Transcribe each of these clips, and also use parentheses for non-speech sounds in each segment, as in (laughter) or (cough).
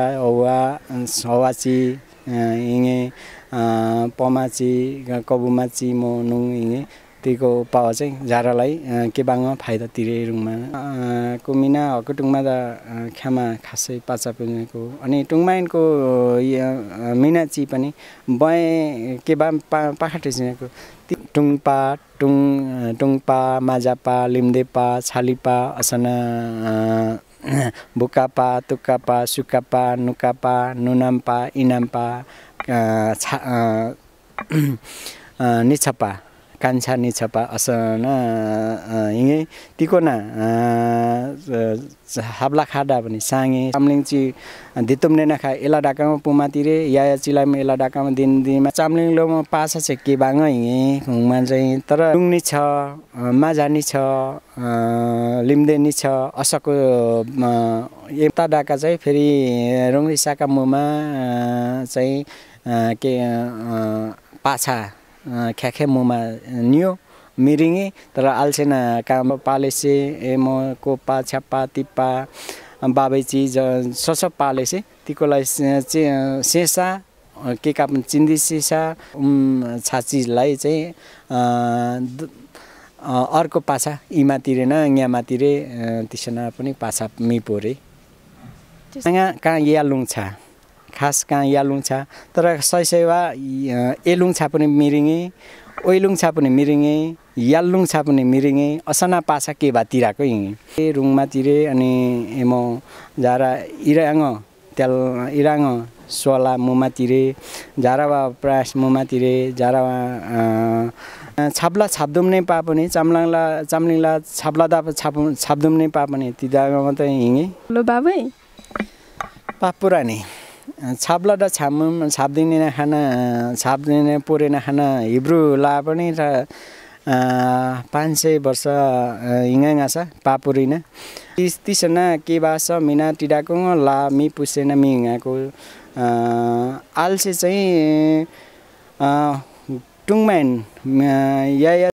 ओवा हवाची इङे पमाची कबुमाची म नुङ हिँगे त्यहीको पावा चाहिँ झारालाई बाङमा फाइदा तिरे रुङमा कुमिना हकु टुङमा त ख्यामा खासै पाचा पुगेको अनि टुङमाइनको मिनाची पनि के बा पा पाखाटेसिनाको टुङपा टुङ टुङपा माझापा लिम्देपा छालिपा असना (coughs) bukapa, tukapa, sukapa, nukapa, nunampa, inampa, uh, uh, uh, nitsapa. कान्छा निछपा असन हिँगे तिकोना हाब्ला खाडा भने चामलिङ चाम्लिङची धितुम्ने नखा एला डाकामा पुमातिरे या चिलामा एला डाकामा दिन दिनमा चाम्लिङ लोमा पासा चाहिँ के बाङ हिँगे हुङमा चाहिँ तर डुङ्नी छ माझानी छ लिम्देनी छ असको यता डाका चाहिँ फेरि रुङ्गी साका मुमा चाहिँ के पाछा ख्याख्या मोमा नियो मिरिङे तर आल्सेना काम पालेसे म कोपा छ्याप्पा तिप्पा बाबैची ज सस पालेसे तिकोलाई चे सेसा के पनि चिन्दी सिसा छाचीलाई चाहिँ अर्को पाछा इमातिर न यहाँमातिरे त्यसो पनि पाछा मिपोरे त्यहाँ कहाँ यालुङ लुङ्छा खास कहाँ यालुङछा तर एलुङ एलुङछा पनि मिरिङे ओइलुङछा पनि मिरिङे छ पनि मिरिङे असना पासा के भातिराको ए रुङमा तिरे अनि म झारा इराङ त्याल इराङ सोला मुमा तिरे वा प्रास मुमा तिरे झारावा छाप्ला छाप्दुम नै पा पनि चाम्लाङला चाम्लिङला छाप्ला दा छाप छाप्दुम नै पा पनि ती जग्गामा मात्रै हिँडेँ हेलो बाबै पापुरानी छाप्ला र छाम्नु छापिदिने खाना छापिदिने पुरेन खाना हिब्रु ला पनि र पाँच सय वर्ष हिँगाइँगा छ पापुरिन तिस तिसना के बास मिना टिडाको ला मि पुसेन मि हिँगाको आल्से चाहिँ टुङमाइन या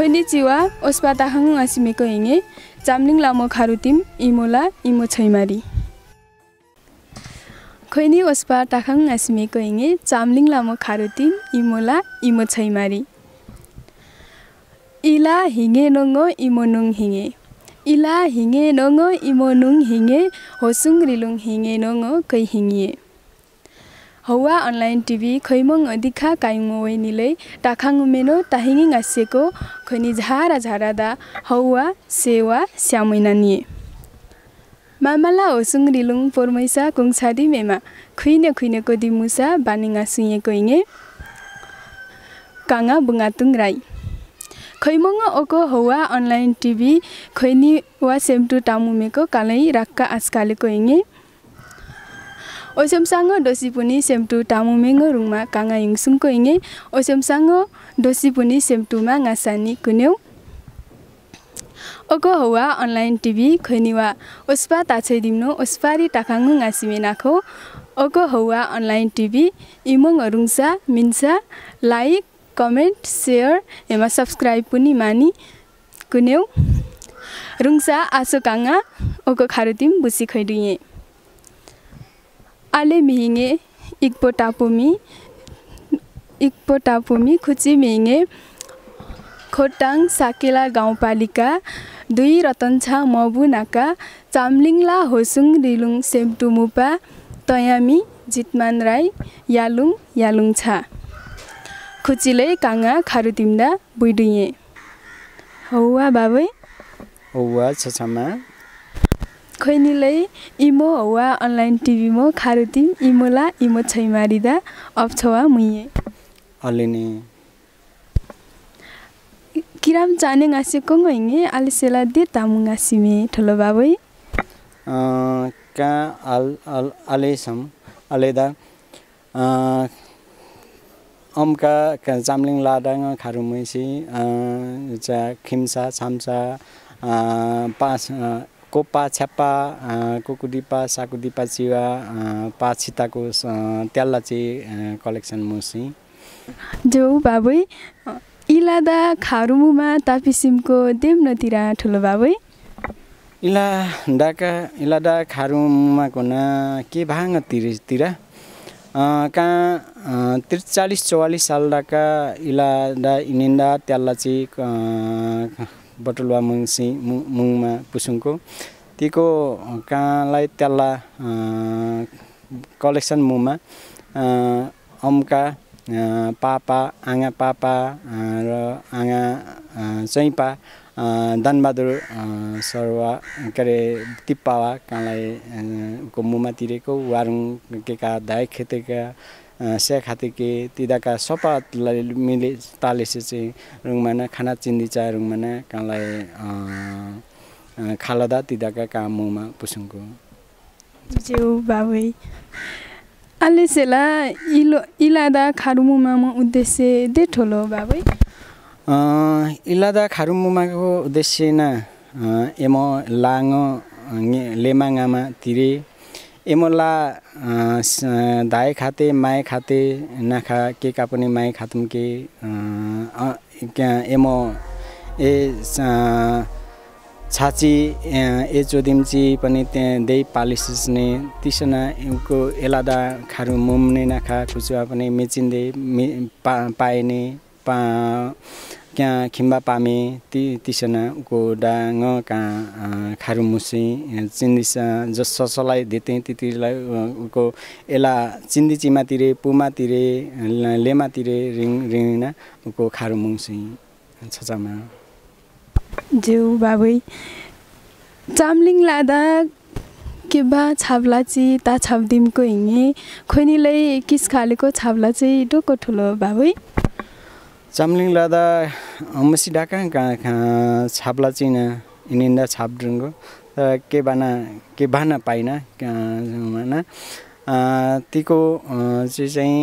खैनी चिवा ओस्पा ताहाङ आसिमेको हिँगे चामलिङ लामो खारुतिम इमोला इमो छैमारी खैनी ओस्पा ताङ आसिमेको हिँगे चामलिङ लामो खारुतिम इमोला इमो छैमारी इला हिङे नङ्गो इमो नुङ इला हिङे नङ्गो इमो नुङ हिँगे होसुङ रिलुङ हिङे नङ्गो कै हिँगिए हौवा अनलाइन टिभी खैमङ अधिखा कायङ निलै टाखाङ मेनो ताहिङ आसेको खै झारा झारा दा हौवा सेवा श्यामैना निय मामाला ओसुङ रिलुङ पोमैसा कसासादिमा मेमा खुइन कोमुसा बानिङ काङा बुतुङ राई खैमङ ओको हौवा अनलाइन टिभी खैनी वा सेम्टु टामुमेको कालै कालै आजकालको इङे को ओसम्सा दसीपुनि सेम्टु टामुमेङ रुङमा रुमा काङा इङसुङको इङे ओसम्सा डोसीपुनि सेम्टुमा ngasaani कुन्यौ ओको हौवा अनलाइन टिभी खैनिवा ओस्पा ताछैदिम्नो ओस्पारी टाखाङु ngaसिमे ओको हौवा अनलाइन टिभी इमोङ रुङसा मिन्सा लाइक कमेन्ट सेयर हेमा सब्सक्राइब पनि मानि कुन्यौ रुङसा आसो काङ्गा ओको खारुतिम बुसी खैदिए आले मिहिङे इक्पो टापुमी इक्पोटापुमी खुची खुचिमेङे खोटाङ साकेला गाउँपालिका दुई रतनछा मबुनाका चाम्लिङला होसुङ रिलुङ सेम्टुमुपा तयामी जितमान राई यालुङ यालुङ छा खुचिलै काङ्गा तिम्दा बुइडुए हौवा बाबै हौवा छछामा खैनीलाई इमो हौवा अनलाइन मो खारुतिम इमोला इमो छैमारिदा अप्छवा मुइए अलिने किराम चाने गाँसे कङ्गे हिँगे सेला दे तामुङ गासीमे ठुलो बाबै कहाँ आल आल आलेसम आलेदा अम्का चाम्लिङ लाडाङ खारु मैसी चा खिम्सा छाम्सा पास कोपा छ्याप्पा कुकुडिपा साकुदिपा चिवा पा छिताको चाहिँ कलेक्सन मसी जो बाबै इलादा खारुमुमा तापिसिमको नतिरा ठुलो बाबै इला डाका इलादा खारुमुमाको न के भाङ तिरतिर कहाँ त्रिचालिस चौवालिस साल डाका इलादा इनेन्डा त्याल्लाची बटुलुवा मुङसी मु मुङमा पुसुङको तीको कहाँलाई त्याल्ला कलेक्सन मुमा अम्का पापा आँगा पापा र आँगा चैपा दानबहादुर सरवा के अरे तिप्पावा कहाँलाई को मुमा तिरेको वारुङ का धाय खेतेका के तिदाका सपातलाई मिले तालेसे चाहिँ रुङमाना खाना चिन्दिचा रुङमाना कहाँलाई खालदा तिदाका मुमा पुसुङको ज्यू बाबै अलिसेला इलो इलादा खारुबुमा म उद्देश्य दे ठुलो इलादा खारुमुमाको उद्देश्य न एम लाङ लेमाङामा तिरे एमो ला खाते माया खाते नाखा के का पनि माया खातुम के एम ए छाची एचोदिम्ची पनि त्यहाँ दही पालिसिस्ने तिसनाको एलादा खारु मुम्ने नाखा खुचुवा पनि मेचिन्दे मे पा पाइने पा क्या खिम्बा पामे ती तिसना उको डाङ कहाँ खारु मुसी चिन्दिसा जस ससलाई देते तितिलाई उको एला चिन्दी चिमातिरे पुमातिरे लेमातिरे रिङ रिङना उको खारु मुसी छचामा जिउ बाबै चाम्लिङ लादा बा छाप्ला चाहिँ ता छाब्दिमको हिँडे खोइनीलाई किस खालेको छाप्ला चाहिँ डोको ठुलो बाबै चाम्लिङ लादा मसी डाका कहाँ कहाँ छाप्ला चाहिँ हिँडिँदा छाप्ड्रुङको के बाना के बाना पाइनँ कहाँ तीको चाहिँ चाहिँ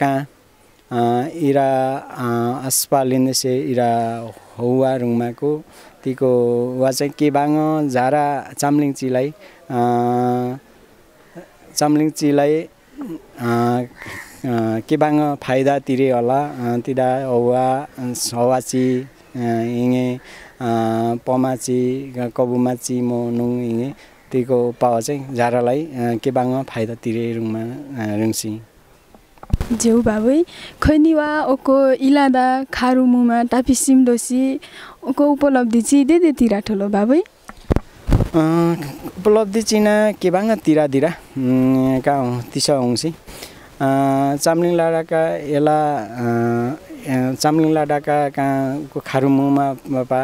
कहाँ इरा अस्पालिनेसे इरा हौवा रुङमाको तिको वा चाहिँ के बाङ झारा चाम्लिङचीलाई के बाङ फाइदा तिरे होला तिदा हौवा हवाची हिँगे पमाची कबुमाची म नुङ हिँगे तिको पावा चाहिँ झारालाई के बाङ फाइदा तिरे रुङमा रुङसी जौ बाबै खैनिवा ओको इलादा खारु मुमा टापिसिम दोसी ओको उपलब्धि चाहिँ दे दे तिरा ठुलो बाबै उपलब्धि न के भाङ तिरा दिरा कहाँ हौ तिस औँसी चामलिङ लाडाका एला चामलिङ लाडाका कहाँको मुमा पापा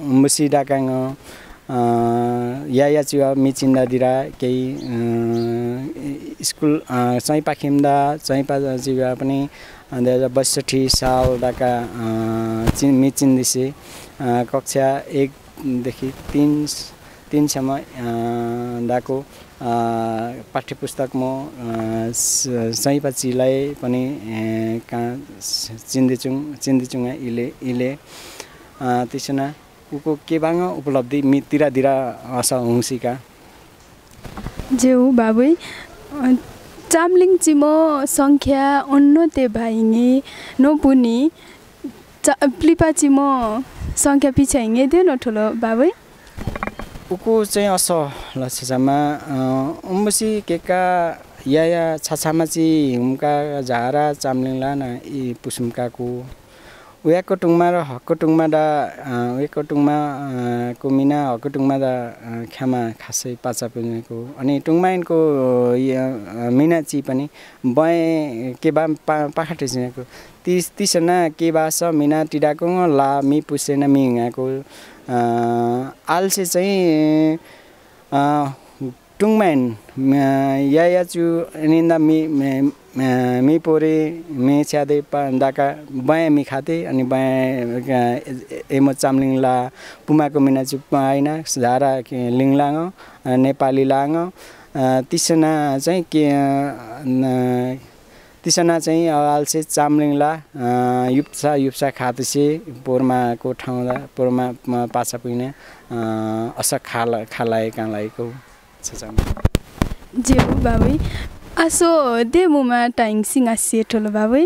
मुसी डाकाङ याया चिवा दिरा केही स्कुल चैपाखेम्दा चैपा चिवा पनि दुई हजार बैसठी सालका चि मिचिन्दिसे कक्षा एकदेखि तिन तिनसम्म दाको पाठ्य पुस्तक म सैपाचीलाई पनि कहाँ चिन्दिचुङ चिन्दिचुङ इले इले त्यसोना उको के बाङ उपलब्धि मितिर दिरा हस हुसिका जे हो बाबु चामलिङ चिमो सङ्ख्या अन्न ते भाइङे नपुनि चा प्लिपा चिमो सङ्ख्या पिछाइङे त्यो न ठुलो बाबै उको चाहिँ अस ल के अम्बसी या या छाछामा चाहिँ हिउँका झारा चामलिङ लान यी पुसुम्काको उयाको टुङमा र हक्को टुङमा दा उयाको टुङमा कुमिना हक्क टुङमा दा ख्यामा खासै पाचा पुजेको अनि टुङमा मिनाची पनि बयाँ के बा पा पाखाटेसिनाको तिस तिसना के बा छ मिना टिडाको ला मि मि आल्से चाहिँ टुङमा या याचु निन्दा मि मी पोरे मे छ्यादे पा डाका बायाँ मि खाते अनि बायाँ एमो चामलिङला पुमाको मिना चुपमा आइन झारा लिङलाङ नेपाली लाङ तिसना चाहिँ के तिसना चाहिँ अल्से चामलिङला युप्सा युप्सा खातेसे पोर्माको ठाउँदा पोर्मा पाछा पुग्ने अस खाला खालाए कालाएको जेऊ बाबै आसो मुमा टाइङ सिङ्गासी ठुलो बाबै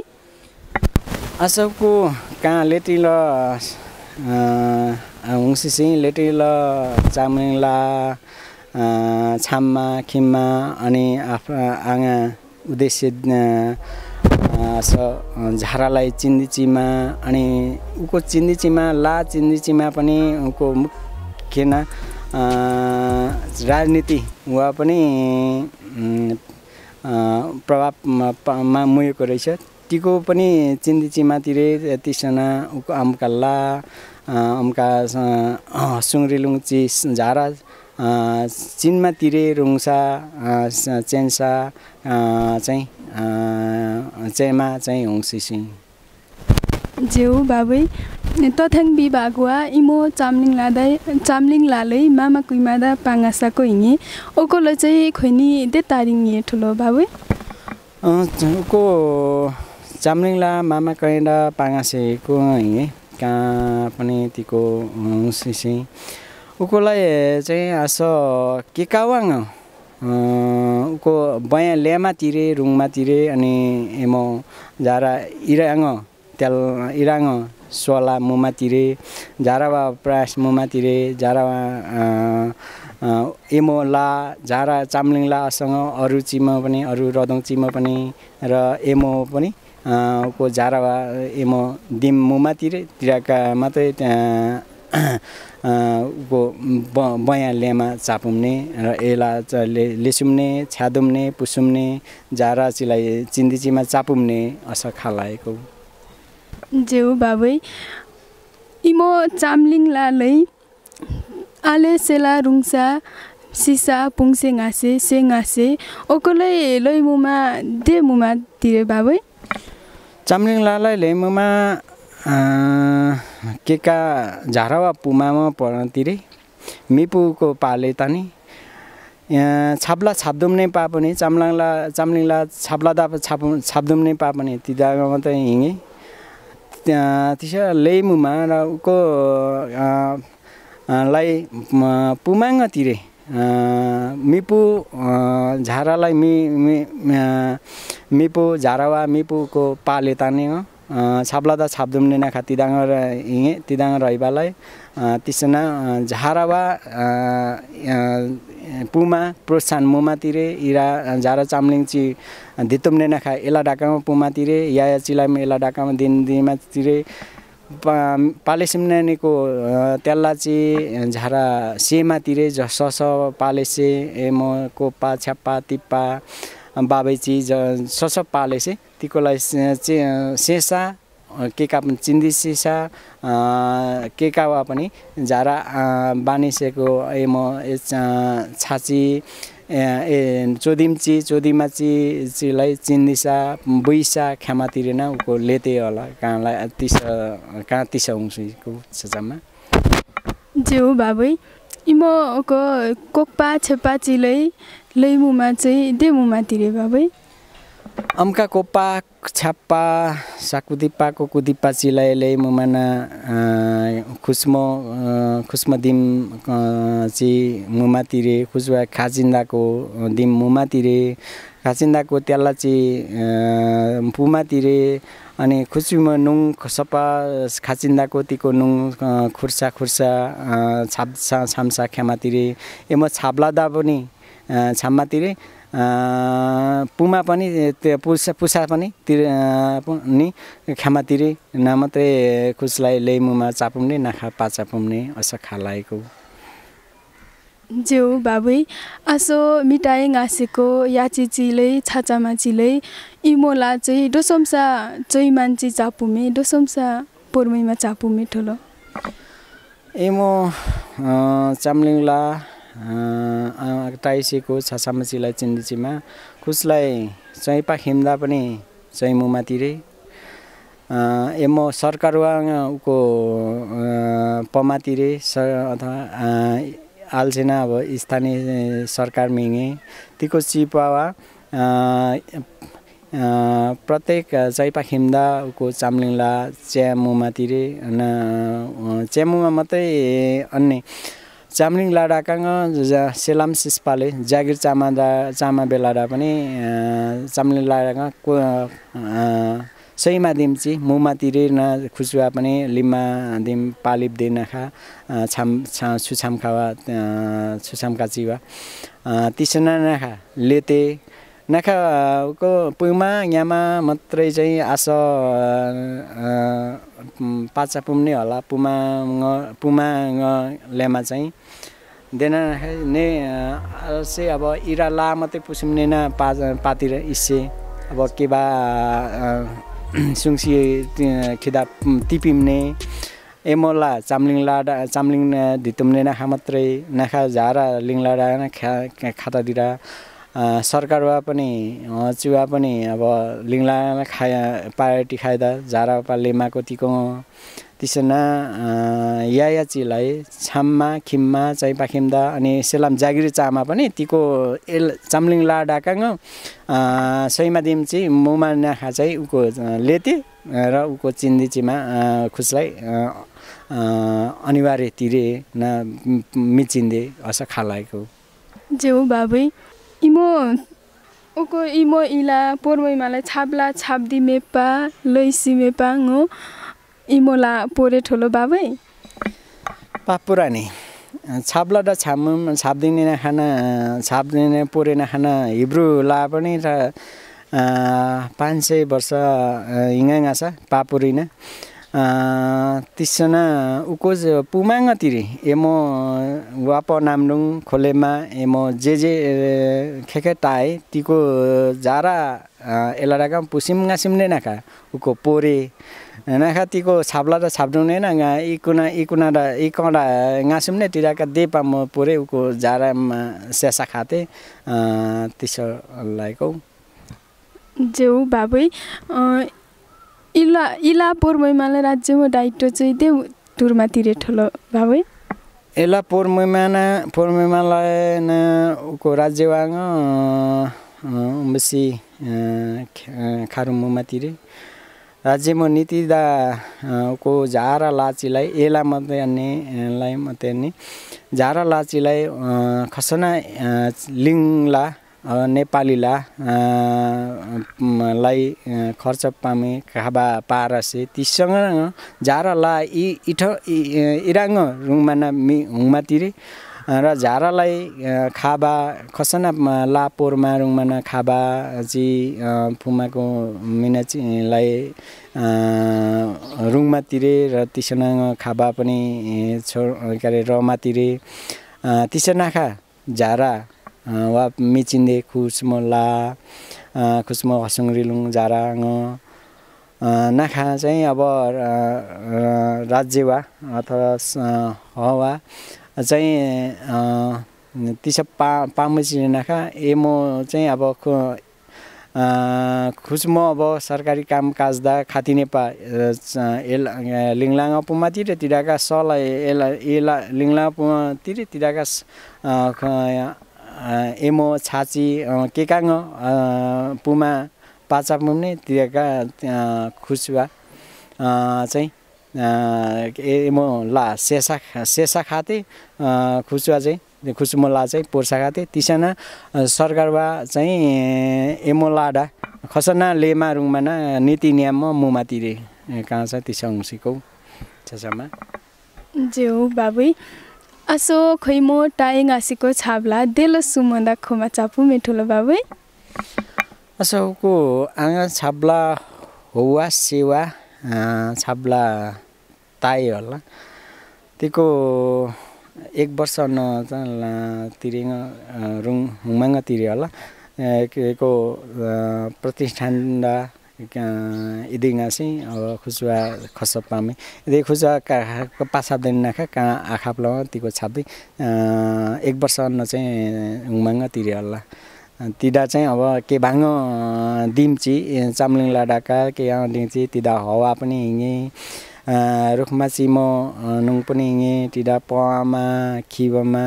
आसोको कहाँ लेटिल हुङसिसिङ लेटिल चामला छाममा खिममा अनि आफ्ना आँगा उद्देश्य झारालाई चिन्दिचिमा अनि उको चिन्दिचिमा ला चिन्दिचिमा पनि उको मुख्य राजनीति वा पनि प्रभावमा मुएको रहेछ तीको पनि चिन्दी चिमातिरे तिसना अम्का ला अम्का सुङ्रिलुङ्ची झारा चिनमा तिरे रुङसा चेन्सा चाहिँ चेमा चाहिँ हुङसिसिङ जेऊ बाबै तथ्याङ बागुवा इमो चामलिङ लाँदै चामलिङ लालै मामा कुइमादा पाङ्गासाको हिँ ओकोलो चाहिँ खोइनी दे तारिङे ठुलो बाबै को ला मामा कैँडा पाङ्गासेको हिँगे कहाँ पनि तिको सिसी उकोलाई चाहिँ आस के कावाङ उको बयाँ रुङमा रुङमातिरे अनि म झारा इराङ त्यहाँ इराङ सोला मुमातिरे झारावा मुमा तिरे झारावा एमोला झारा लासँग अरू चिमा पनि अरू रदङ चिमा पनि र एमो पनि को झारावा एमो दिम मुमा तिरे तिराका मात्रै त्यहाँ को ब बयाँ लेमा चापुम्ने र एला ले लेसुम्ने छ्यादुम्ने पुसुम्ने झारा चिलाइ चिन्दिचीमा चापुम्ने अस खालाएको जेउ बाबै इमो चामलिङ लालै आले सेला रुङसा सिसा पुङसे घाँसे से घाँसे ओकोलै लै मुमा दे मुमा तिरे बाबै चामलिङ लालाई लैमुमा के का झारावा पुमामा पर्नतिरे मिपुको पाले यहाँ छाप्ला छाप्दुम नै पनि चाम्लाङला चामलिङला छाप्ला दाप छाप छाप्दुम नै पनि तिदामा मात्रै हिँडेँ त्यहाँ लेमुमा उको लाई तिरे मिपु झारालाई मि मिपु झारा वा मिपुको पाले ताने छाप्ला त छाप्दुम्ने नाखा तिदाङ हिँडेँ तिदाङ रहिबालाई तिसना झारा वा पुमा प्रोत्साहन मुमातिरे इरा झारा चामलिङ चि धितुम नेनाखा एला डाकामा तिरे याया चिलाम एला डाकामा दिन तिरे पा त्यसलाई चाहिँ झारा सेमा झ सस पालेसे एमको पा छ्याप्पा तिप्पा बाबैची ज सस पालेसे तिकोलाई चाहिँ सेसा केका पनि चिन्दी सिसा केका वा पनि झारा बानिसेको ए म छाची ए चोदिम्ची चोदिमाची चीलाई चिन्दिसा बुइसा ख्यामातिर न उको लेते होला कहाँलाई तिस कहाँ तिस हुँसीको छेचामा जे हो बाबै इमको कोक्पा छेपा चिलै लैमुमा चाहिँ देमुमातिर बाबै अम्का कोपा छाप्पा साकुदिप्पाको कुदिप्पा चिलाइले मुमाना खुस्मो चाहिँ मुमा मुमातिरे खुसुवा खाचिन्दाको दिम मुमा मुमातिरे खाचिन्दाको त्यसलाई चाहिँ तिरे अनि खुसीमा नुङ सपा खाचिन्दाको तिको नुङ खुर्सा खुर्सा छाप्सा छाम्सा ख्यामातिरे ए म छाप्लादा पनि छाम्मातिरे पुमा पनि त्यो पुसा पुसा पनि तिर पनि तिरे न मात्रै खुसलाई लेमुमा चापुम्ने नाखा पुम्ने असो खालाएको जेउ बाबै आसो मिठाई गाँसेको या चिचिले छाचामा चिलै इमोला चाहिँ डोसम्सा चाहिँ मान्छे चापुमे डोसम्सा पोर्मैमा चापुमे ठुलो एमो चाम्लिङला टाइसीको छसामसीलाई चिन्डीचीमा कुसलाई चैपा खिम्दा पनि तिरे ए म सरकारवाको तिरे स अथवा आलसेना अब स्थानीय सरकार मिङे तीको चिपावा प्रत्येक चैपा खेम्दाको चाम्लिङला तिरे च्यामुमा मात्रै अन्य चामलिङ लाडाकाङ सेलाम सिस्पाले जागिर चामादा चामा बेलाडा पनि चामलिङ लाडाका को सैमा दिम्ची मुमा तिरेन खुसुवा पनि लिम्मा दिम पालिप नखा छाम छा खावा छुछामका चिवा तिसना नखा लेते नाखाको पुमा यहाँमा मात्रै चाहिँ आस पाचा पुम्ने होला पुमा पुमा लेमा चाहिँ देना ने से अब इरा ला मात्रै पुस्यौँ न पा पातिर इस्से अब के बा सुङ्सी खिदा तिपिम्ने एमोला चामलिङ लाडा चामलिङ धितुम्ने नाखा मात्रै नाखा झारा लिङलाडा खा खातातिर सरकारमा पनि चिवा पनि अब लिङला खाया पार्टी खाएदा झारा पालेमाको तिको त्यसमा यायाचीलाई छाम्मा खिम्मा चैपाखिम्दा अनि सेलाम जागिर चामा पनि तिको एल चाम्लिङ ला डाकाङ सैमा चाहिँ मुमा नाखा चाहिँ उको लेते र उको चिन्दिचीमा खुसलाई अनिवार्य तिरे न मिचिन्दे अस खालाएको जेउ बाबै इमो उको इमो इला पोर्मैमालाई छाप्ला छाप्दी मेपा लैसी मेपाङ हो इमोला पोरे ठुलो बाबै पापुरानी छाप्ला र छाम छाप्दिने खाना छाप्दिने पोरे खाना हिब्रु ला पनि र पाँच सय वर्ष हिँगाङ्गा छ पापुरिना तिसजना उकोज पुमाङतिर एमो वाप नाम्डुङ खोलेमा एमो जे जे खेके टाए तिको जारा एलाडाका पुसिम गासिम नै नाका उको पोरे खातीको छाप्ला त नै न यी कुना र इकडा कडा पनि नै तिराका देपा म उको जारामा स्यासा खाते त्यसो लागेको जेउ बा इला इला पोर महिमालाई राज्यको दायित्व चाहिँ देऊ टुरमा तिरे ठुलो बाबु इला पोर महिमाना पोर महिमालय नको राज्य आँग बेसी खारुमुमा तिरे राज्यमा नीतिदा झारा लाचीलाई एला मध्ये अन्य झारा लाचीलाई लिंग लिङ्ला नेपाली लाई खर्च पामे खाबा पारसे तीसँग जारा ला इठ इराङ रुङमा हुमा हुङमातिरे र झारालाई खाबा खसना लापोर मारुङमाना खाबा चाहिँ पुमाको मिनाचीलाई रुङमा तिरे र तिसना खाबा पनि छो के अरे रमा तिरे तिसनाखा झारा वा मिचिन्दे खुसमो ला खुसमो हसुङ रिलुङ झाराङ नाखा चाहिँ अब राज्य वा अथवा हवा चाहिँ तिसो पा पामुची नाखा ए म चाहिँ अब खुस म अब सरकारी काम काजदा खातिनेपा एल पुमा पुमातिर तिराका एल एला एला पुमा पुमातिर तिराका एमो छाची के काङ पुमा पाचा पुम्ने तिराका खुसुवा चाहिँ एमो ला सेसा सेसा खाते खुचुवा चाहिँ ला चाहिँ पोर्सा खाते तिसाना सरकारवा चाहिँ एमोलाडा खसना लेमा रुङमाना नीति नियममा मुमा तिरे कहाँ छ तिसा उसीको छेसामा जे हो बाबु असो टाइङ आँसीको छाब्ला डेलो सुमन्दा खोमा चापु मेठुलो बाबु असोको आँगा छाब्ला होवा सेवा छाब्ला ताई होला त्यो एक वर्ष न तिरे रुङ हुङमाङ तिरे होला को प्रतिष्ठान इदिङा चाहिँ अब खुसुवा खस पामे यदि खुसुवा का दिन नाखा कहाँ आँखा प्लाउ तिको छाप्दै एक वर्ष अन्न चाहिँ हुङमाङ तिरे होला तिदा चाहिँ अब के भाङ दिम्ची चामलिङ लाडाका के दिम्ची तिदा हावा पनि हिँडेँ रुखमा चिमो नुङ पनि हिँडेँ तिदा पमा खिबमा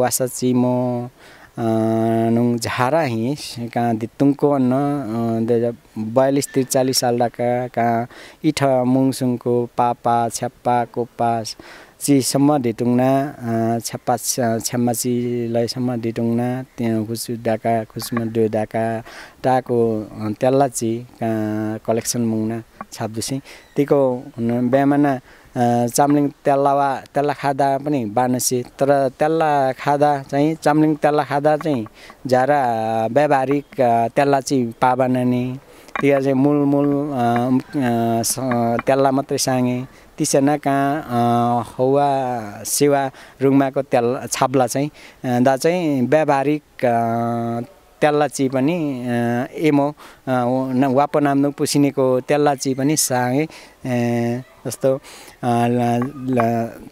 वासा चिमो नुङ झारा हिँस कहाँ धितुङको अन्न दुई हजार बयालिस त्रिचालिस सालका कहाँ इठ मुङसुङको पापा छ्याप्पा कोपास चिसम्म ढिटुङ्ना छेप्पा छेम्मा चिलैसम्म ढिटुङ्ना त्यहाँ खुसु डाका खुसुमा डो डाका टाको तेल्ला ची कलेक्सन मुङ्ना छाप्दुसी त्यहीको बेमाना चाम्लिङ तेल्लावा तेल्ला खाँदा पनि बानसी तर तेल्ला खाँदा चाहिँ चामलिङ तेल्ला खाँदा चाहिँ झारा व्यावहारिक तेल्ला चाहिँ पाबाना नि त्यहाँ चाहिँ मूल मूल तेल्ला मात्रै साङे तिसना कहाँ हौवा सेवा रुङमाको तेल छाप्ला चाहिँ दा चाहिँ व्यावहारिक तेल्लाची पनि एमो वाप नाम पुसिनेको तेल्लाची पनि सागै जस्तो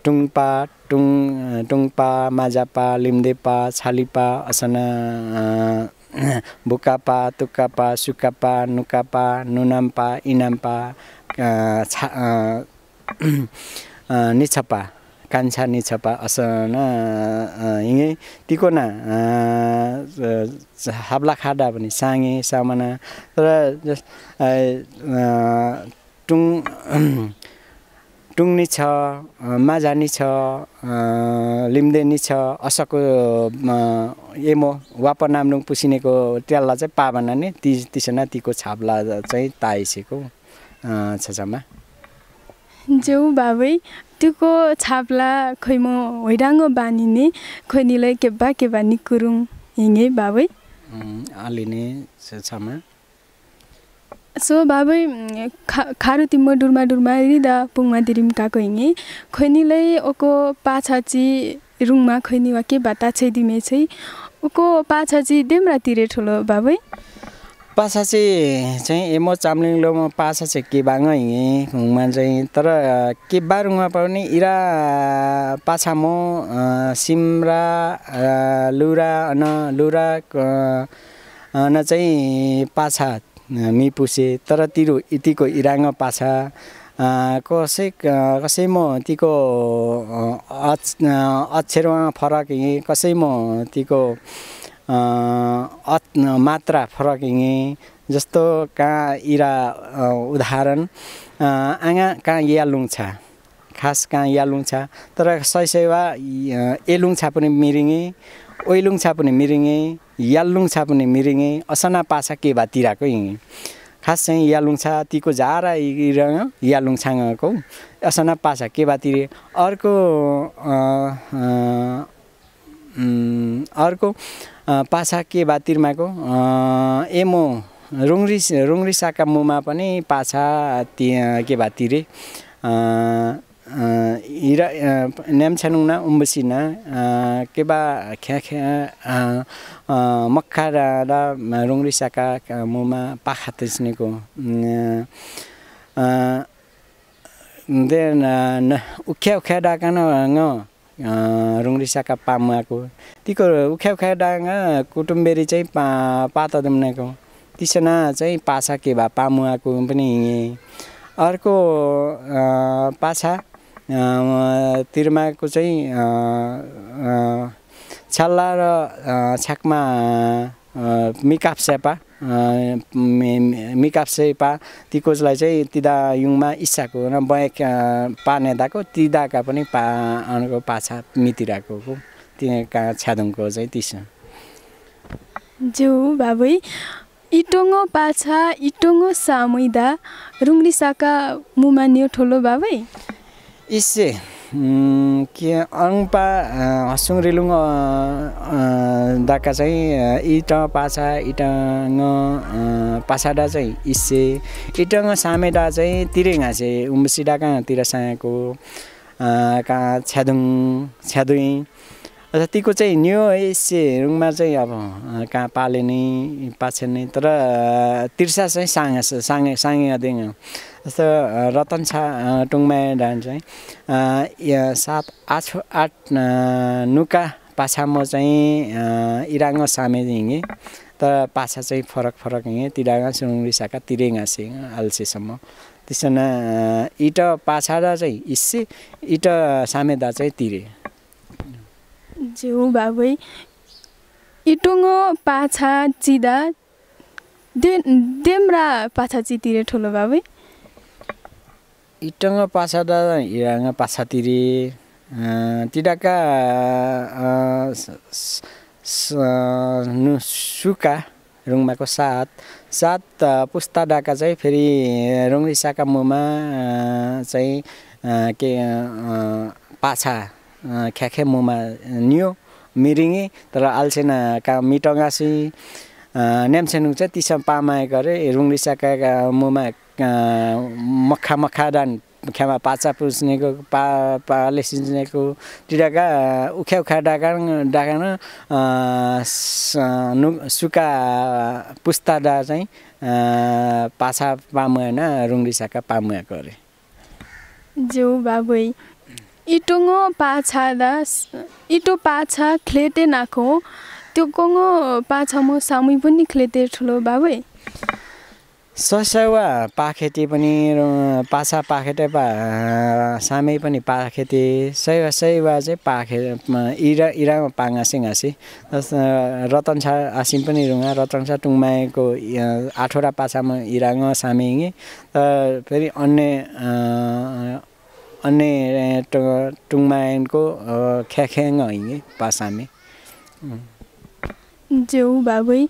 टुङपा टुङ टुङपा माजापा लिम्देपा छालिपा असना बुकापा तुक्कापा सुक्कापा नुकापा नुनाम्पा इनाम्पा छा निछप्पा कान्छा निछप्पा असना हिँडे तिकोना हाब्ला खाडा भने साँगे सामाना र जस टुङ टुङ्नी छ माझानी छ लिम्देनी छ असको एमो वाप नाम्लुङ पुसिनेको त्यसलाई चाहिँ पाबना नै ती तिसना तिको छाप्ला चाहिँ ताइसेको छमा जेउ बाबै तुको छाप्ला खोइ म होइडाङ्गो बानिने खोइ निलाई के बा निकुरुङ हिँगे बाबै आलिने सो बाबै खा खारु तिम्रो डुरमा डुरमा रिदा पुङमा दिरिम काको हिँगे खैनीलाई ओको चाहिँ रुङमा खैनी वा के भाता छैदिमे छै ओको चाहिँ देम्रातिरे ठुलो बाबै पासा चाहिँ चाहिँ म चाम्लिङलोमा पासा चाहिँ बाङ हिँडेँ हुङमा चाहिँ तर के बारुङमा पनि इरा पासा म सिमरा लुरा अन लुरा अन चाहिँ पाछा मिपुसे तर तिरु यतिको इराङ पाछा कसै कसै म तिको अच अक्षरमा फरक हिँडेँ कसै म तिको अ मात्रा फरकिङे जस्तो कहाँ इरा उदाहरण आँगा कहाँ छ खास कहाँ छ तर एलुङ छ पनि मिरिङे ओइलुङ्छा पनि मिरिङे यालुङ्छा पनि मिरिङे असना पासा के भातिराको हिँडेँ खास चाहिँ यालुङ छ तीको झारा यालुङ यालुङछाङको असना पासा के भातिर अर्को अर्को पासा के भातिरमाको एमो रुङ्री रुङ्री साका मुमा पनि पाछा के भातिरे तिरे हिरा न्याम्छानुङना उम्बसिना के बा ख्या ख्या मक्खा र रुङ्री साका मुमा पाखा तिस्नेको देन उख्या उख्या डाकान रुङ्रिसाका पामुवाको तिको उख्या उख्या डाँगा कुटुम्बेरी चाहिँ पा दुम्नेको तिसना चाहिँ पासा के भए पामुवाको पनि हिँडेँ अर्को पाछा तिर्माको चाहिँ छल्ला र छाकमा मिकाप सेपा मिकाप ती कोचलाई चाहिँ तिदा युङमा इच्छाको र बयक पा नेताको तिदाका पनि पा अनुको पाछा मितिराको मितिरहेको का छ्यादुङको चाहिँ तिस ज्यू बाबै इटोङ्गो पाछा इटोङ्गो सामुदा साका मुमा न्यो ठुलो बाबै इसे के अङ्पा हसुङ रेलुङ दाका चाहिँ इट पाछा इटङ पासाडा चाहिँ इसे इटङ सामेडा चाहिँ तिरे घाँसे उम्बसी डाकातिर साँगेको कहाँ छ्यादुङ छ्यादुई अथवा तीको चाहिँ न्यु रुङमा चाहिँ अब कहाँ पाले नै पाछे नै तर तिर्सा चाहिँ साँगा साँगे साँगे दिङ जस्तो रतन छा टुङमा डान्स है सात आठ आठ नुका पाछा म चाहिँ इराङ्ग सामे हिँडेँ तर पाछा चाहिँ फरक फरक हिँडेँ तिराङ्गा सुरुङ्गी साका तिरेङ्गा सिङ अल्छेसम्म त्यसमा इट पाछा चाहिँ इस्से इट सामेदा चाहिँ तिरे झेउ बाबै इटुङ्गो पाछा चिदा देम्रा पाछा चितिरे ठुलो बाबै ඉටඟ පසට ඉරඟ පසතිරි तिडाका सुका रुङमाको साथ सात डाका चाहिँ फेरि रुङ्रिसाका मुमा चाहिँ के पाछा ख्याखे मुमा नियो मिरिङे तर आल्सेनाका मिटङ्गासी नेम्सेनुङ चाहिँ तिसा पामाएको अरे रुङलिसाका मुमा मखा मखादान ख्यामा पाचा पुस्नेको पा पाले सिन्जनेको टिडाका उख्या उख्या डाका डाकान नु सुका पुस्तादा चाहिँ पाछा पामु होइन रुङ्गिसाका पामुयाको अरे ज्यू बाबु पाछा पाछा इटो पाछा ख्लेटे नाको त्यो गङ पाछम सामै पनि निक्ले ठुलो बाबै ससेवा पाखेती पनि पाछा पाखेटे पा सामै पनि पाखेती सेवा सेवा चाहिँ पाखे इरा इरामा पाङासी घाँसी रतन रतनसा आसिम पनि रतन रतनसा टुङमाएको आठवटा पाछामा इराङ सामेङ्गे फेरि अन्य अन्य टुङमायनको ख्याख्याङ हिँगे पासामे जेउ बाबै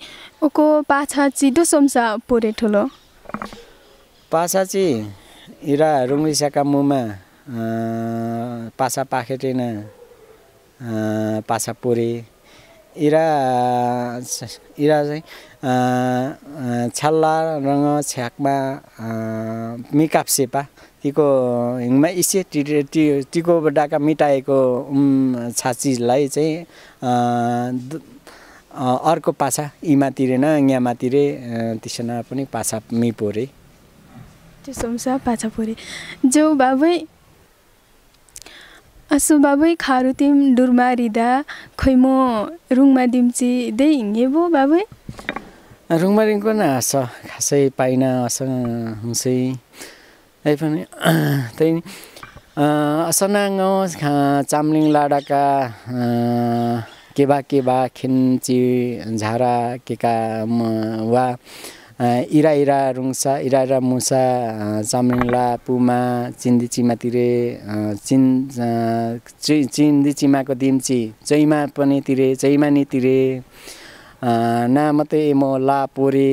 ओको पाछा चिदो सोम्सा पोरे ठुलो पासा चाहिँ इरा रुङ्गिसाका मुमा पासा पाखेटेन पासा पोरे इरा इरा चाहिँ छल्ला रङ छ्याकमा मिकाप सेपा तीको हिङमा इसे टी टी टिको डाका मिटाएको छाचीलाई चाहिँ अर्को पासा यहाँमा तिरे तिसेना पनि पासा मिपोरे सोमसा पाछा पोरे जो बाबै असो बाबै खारुतिम डुरमा रिदा खैमो रुङमा दिम्ची दे हिँडे भो बाबै रुङमा रिङको न हाँस खासै पाइन अस हुन्छै है पनि त्यही असना चामलिङ लाडाका के केबा केबा खेन्ची झारा के का वा इरा इरा रुङसा इरा इरा मुसा चम्रिङला पुमा चिन्दी चिमातिरे चिन् चि चिन्दी चिमाको दिम्ची चैमा पनि तिरे चैमा तिरे ना मात्रै म ला पोरे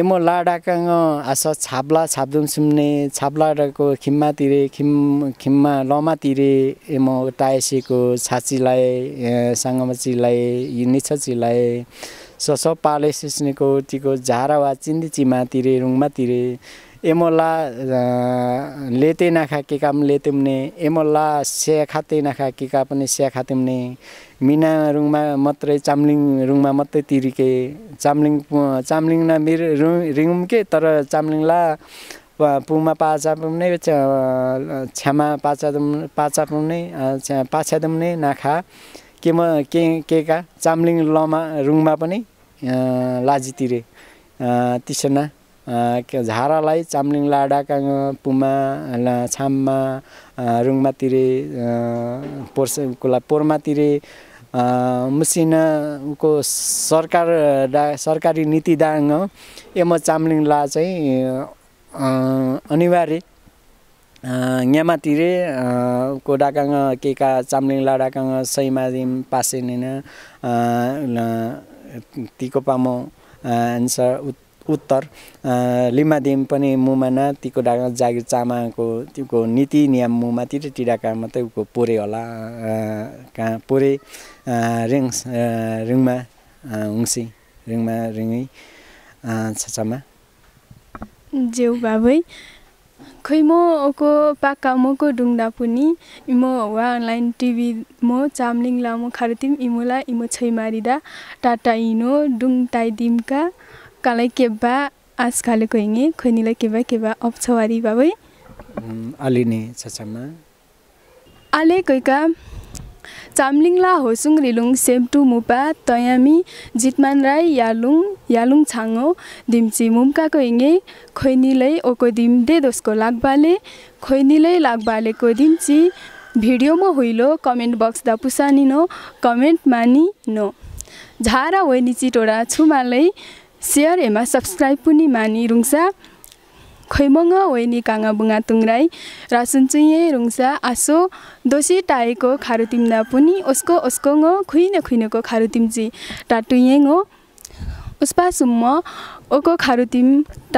एमो लाडाकाङ आस छाप्ला छाप्दुङ सुम्ने छाप्लाको खिम्मातिरे खिम खिम्मा लमातिरे एमो टाएसीको छाचीलाई साङ्गमाचीलाई निछचीलाई सस पाले सिस्नेको टिको झारा वा चिन्दी चिमातिरे रुङमातिरे एमोला लेते नाखा के काम लेतुम्ने एमोला स्याखाते नाखा के का पनि स्याखातुम्ने मिना रुङमा मात्रै चाम्लिङ रुङमा मात्रै तिरिके चाम्लिङ चाम्लिङ न मेरो रुङ रिङ के तर चाम्लिङला पुमा पाचा नै छ्यामा पाचा दुम पाचा पुम्ने पाछा दुम्ने नाखा के म के के का चाम्लिङ लमा रुङमा पनि लाजी तिरे तिसेना झारालाई चाम्लिङला डाकाङ पुमा छाममा रुङमातिरे पोर्सकोलाई पोर्मातिरे मुसिनाको सरकार डा सरकारी नीति दाङ एम चाम्लिङला चाहिँ अनिवार्य यामातिरे को डाकाङ केका चाम्लिङला डाकाङ सैमाजिम पासेनेन तिको पामो एन्सर उत् उत्तर लिम्बादेम पनि मुमाना तीको डाका जागिर चामाको त्यो नीति नियम मुमाती टिडाका मात्रै उको पोरे होला कहाँ पोरे रिङ रिङमा हुङसी रिङमा रिङी छछमा जेउ बाबै खै म ओको पाका मको ढुङ्गा पनि इमो वा अनलाइन टिभी म चामलिङ लामो खारतिम इमोला इमो छै छैमारिदा टाटा इनो डुङ ताइदिमका कालै केब्बा आसखालेको हिँगे खोइनीलाई केबा केबा अप्छवारी बाबै अलिने छछामा आले गइका चामलिङला होसुङ रिलुङ सेम्टु मुपा तयामी जितमान राई यालुङ यालुङ छाङो दिम्ची मुम्काको हिँगे खोइनीलै ओको दिम दे दोसको लाग्बाले खोइनीलै लाग्बालेको दिम्ची भिडियोमा हुइलो कमेन्ट बक्स दा पुसानिनो कमेन्ट मानि नो झारा वैनिची टोडा छुमालै सेयर हेमा सब्सक्राइब पनि मानि रुङसा खैमङ वेनी काँगा बुङा तुङराई रासुन्चुये रुङसा आसो दोसी टाएको खारु तिम्दा पनि उसको उसको ङ खुइन खुइनको खारु तिम्ची टाटुयेङ हो उसपा ओको खारु तिम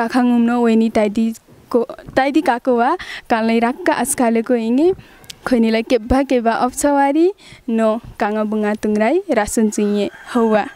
टाखाङ उम्न वेनी टाइदीको टाइदी काको वा कालै राक्का आस्कालेको हिँगे खैनीलाई केब्बा केब्बा अप्छवारी नो काँगा बुङा तुङराई रासुन्चुये हौवा